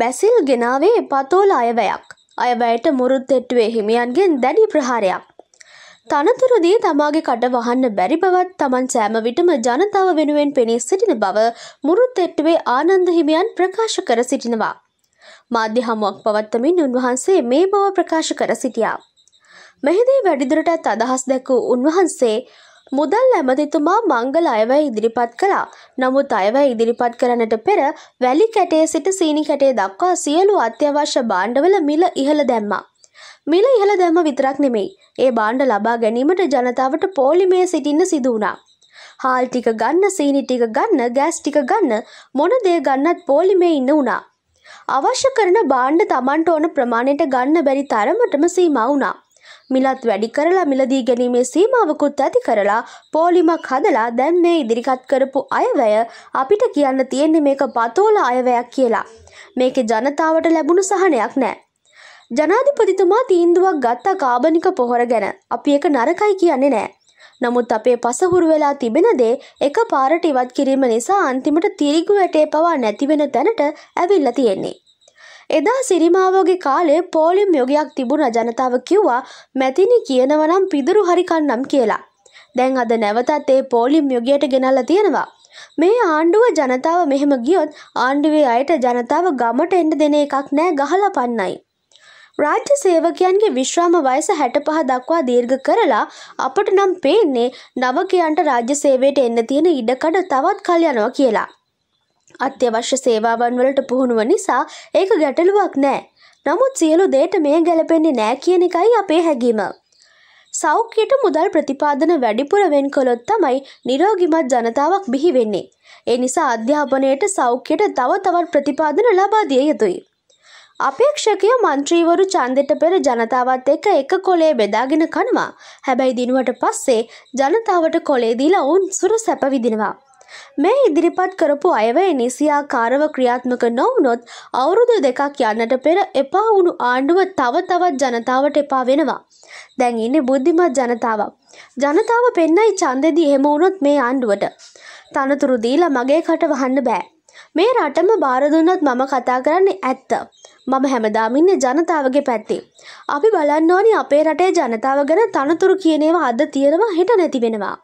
බැසිල් ගෙනාවේ පතෝල අයවැයක් අයවැයට මුරුත් එට්ටුවේ හිමියන්ගෙන් දැඩි ප්‍රහාරයක්. තනතුරදී තමාගේ කට වහන්න බැරි බවත් තමන් සෑම විටම ජනතාව වෙනුවෙන් පෙනී සිටින බව මුරුත් එට්ටුවේ ආනන්ද හිමියන් ප්‍රකාශ කර සිටිනවා. මාධ්‍ය හමුවක් පවත්තමින් උන්වහන්සේ මේ බව ප්‍රකාශ කර සිටියා. මෙහිදී වැඩිදුරටත් අදහස් දැක්වූ උන්වහන්සේ මුදල් ඇමතිතුමා මංගල අයවැය ඉදිරිපත් කළා. නමුත් අයවැය ඉදිරිපත් කරන්නට පෙර වැලි කැටේ සිට සීනි කැටේ දක්වා සියලු අත්‍යවශ්‍ය භාණ්ඩවල මිල ඉහළ දැම්මා. මිල ඉහළ දැම්ම විතරක් නෙමෙයි. ඒ භාණ්ඩ ලබා ගැනීමට ජනතාවට පෝලිමේ සිටින්න සිදු වුණා. හාල් ටික ගන්න, සීනි ටික ගන්න, ගෑස් ටික ගන්න මොන දේ ගන්නත් පෝලිමේ ඉන්න වුණා. අවශ්‍ය කරන භාණ්ඩ Tamanට ඕන ප්‍රමාණයට ගන්න බැරි තරමටම සීමා වුණා. මිලත් වැඩි කරලා මිලදී ගැනීමේ සීමාවකුත් ඇති කරලා පෝලිමක් හදලා දැන් මේ ඉදිරිගත් කරපු අයවැය අපිට කියන්න තියෙන්නේ මේක පතෝල අයවැයක් කියලා. මේකේ ජනතාවට ලැබුණු සහනයක් නෑ. ජනාධිපතිතුමා තීන්දුවක් ගත්තා කාබනික පොහොර ගැන අපි එක නරකයි කියන්නේ නෑ. නමුත් අපේ පසහුරු වෙලා තිබෙන දේ එක පාරට ඉවත් කිරීම නිසා අන්තිමට තිරිගු වැටේ පවා නැතිවෙන තැනට ඇවිල්ල තියෙන්නේ. එදා සිරිමාවෝගේ කාලේ පෝලිම් යොගයක් තිබුණ ජනතාව කිව්වා මැතිනි කියනවනම් පිදුරු හරි කන්නම් කියලා. දැන් අද නැවතත් ඒ පෝලිම් යොගයට ගෙනල්ලා තියෙනවා. මේ ආණ්ඩුව ජනතාව මෙහෙම ගියොත් ආණ්ඩුවේ අයට ජනතාව ගමට එන්න දෙන එකක් නෑ ගහලා පන්නයි. රාජ්‍ය සේවකයන්ගේ විශ්‍රාම වයස හැට පහ දක්වා දීර්ඝ කරලා අපට නම් පේන්නේ නවකයන්ට රාජ්‍ය සේවයට එන්න තියෙන ඉඩකඩ තවත් කල් යනවා කියලා. අත්‍යවශ්‍ය සේවාවන් වලට පුහුණුව නිසා ඒක ගැටලුවක් නෑ. නමුත් සියලු දේට මේ ගැලපෙන්නේ නෑ කියන එකයි අපේ හැඟීම. සෞඛ්‍යයට මුදල් ප්‍රතිපාදන වැඩිපුර වෙන් කළොත් තමයි නිරෝගිමත් ජනතාවක් බිහි වෙන්නේ. ඒ නිසා අධ්‍යාපනයට සෞඛ්‍යයට තව තවත් ප්‍රතිපාදන ලබා දිය යුතුයි. අපේක්ෂකය මන්ත්‍රීවරු ඡන්දෙට පෙර ජනතාවත් එක්ක එක කොලේ බෙදාගෙන කනවා. හැබැයි දිනුවට පස්සේ ජනතාවට කොලේ දීලා ඔවුන් සුර සැප විඳිනවා. මේ ඉදිරිපත් කරපු අයවැය නිසියාකාරව ක්‍රියාත්මක නොවුනොත් අවුරුදු දෙකක් යන්නට පෙර එපා වුණු ආණ්ඩුව තව තවත් ජනතාවට එපා වෙනවා. දැන් ඉන්නේ බුද්ධිමත් ජනතාවක්. ජනතාව පෙන්නයි ඡන්දෙදී එහෙම වුණොත් මේ ආණ්ඩුවට. තනතුරු දීලා මගේ කට වහන්න බෑ. මේ රටම බාර දුන්නොත් මම කතා කරන්නේ ඇත්ත. මම හැමදාම ඉන්නේ ජනතාවගේ පැත්තේ. අපි බලන්න ඕනි අපේ රටේ ජනතාව ගැන තනතුරු කියන ඒවා අද තියෙනවා හෙට නැති වෙනවා.